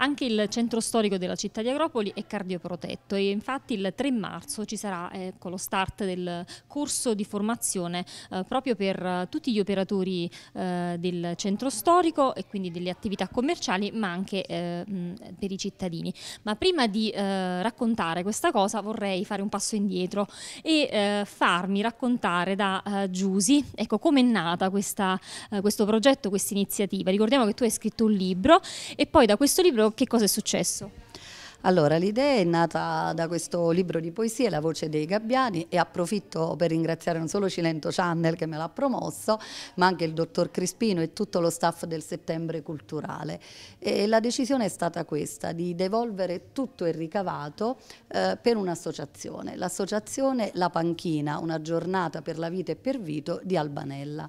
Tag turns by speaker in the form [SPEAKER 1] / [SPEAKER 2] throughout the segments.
[SPEAKER 1] Anche il centro storico della città di Agropoli è cardioprotetto e infatti il 3 marzo ci sarà ecco, lo start del corso di formazione eh, proprio per eh, tutti gli operatori eh, del centro storico e quindi delle attività commerciali ma anche eh, per i cittadini. Ma prima di eh, raccontare questa cosa vorrei fare un passo indietro e eh, farmi raccontare da Giusi ecco, come è nata questa, questo progetto, questa iniziativa. Ricordiamo che tu hai scritto un libro e poi da questo libro che cosa è successo?
[SPEAKER 2] Allora, l'idea è nata da questo libro di poesie, La voce dei gabbiani, e approfitto per ringraziare non solo Cilento Channel che me l'ha promosso, ma anche il dottor Crispino e tutto lo staff del Settembre Culturale. E la decisione è stata questa, di devolvere tutto il ricavato eh, per un'associazione, l'associazione La Panchina, una giornata per la vita e per Vito di Albanella.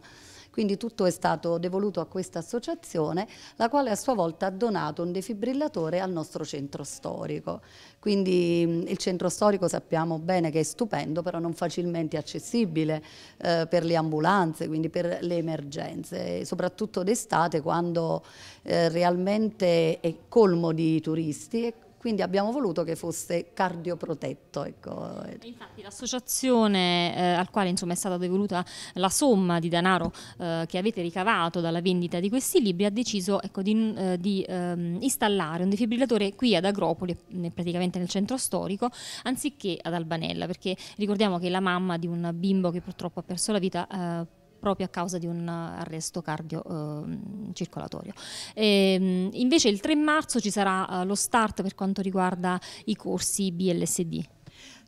[SPEAKER 2] Quindi tutto è stato devoluto a questa associazione, la quale a sua volta ha donato un defibrillatore al nostro centro storico. Quindi il centro storico sappiamo bene che è stupendo, però non facilmente accessibile eh, per le ambulanze, quindi per le emergenze, soprattutto d'estate quando eh, realmente è colmo di turisti quindi abbiamo voluto che fosse cardioprotetto. Ecco. Infatti
[SPEAKER 1] l'associazione eh, al quale insomma, è stata devoluta la somma di denaro eh, che avete ricavato dalla vendita di questi libri ha deciso ecco, di, eh, di ehm, installare un defibrillatore qui ad Agropoli, eh, praticamente nel centro storico, anziché ad Albanella, perché ricordiamo che la mamma di un bimbo che purtroppo ha perso la vita eh, proprio a causa di un arresto cardiocircolatorio. Ehm, eh, invece il 3 marzo ci sarà eh, lo start per quanto riguarda i corsi BLSD.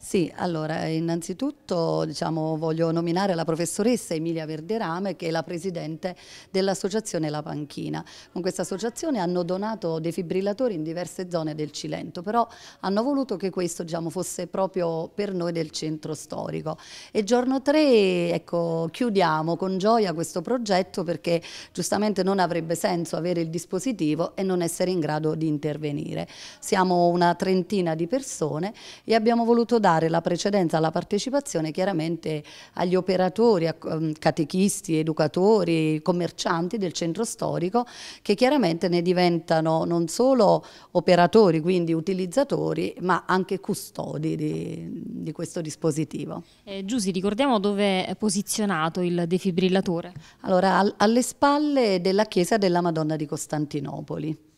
[SPEAKER 2] Sì, allora innanzitutto diciamo, voglio nominare la professoressa Emilia Verderame che è la presidente dell'associazione La Panchina. Con questa associazione hanno donato defibrillatori in diverse zone del Cilento, però hanno voluto che questo diciamo, fosse proprio per noi del centro storico. E giorno 3 ecco, chiudiamo con gioia questo progetto perché giustamente non avrebbe senso avere il dispositivo e non essere in grado di intervenire. Siamo una trentina di persone e abbiamo voluto dare dare la precedenza alla partecipazione chiaramente agli operatori, a ehm, catechisti, educatori, commercianti del centro storico che chiaramente ne diventano non solo operatori, quindi utilizzatori, ma anche custodi di, di questo dispositivo.
[SPEAKER 1] Eh, Giussi, ricordiamo dove è posizionato il
[SPEAKER 2] defibrillatore? Allora, al, alle spalle della chiesa della Madonna di Costantinopoli.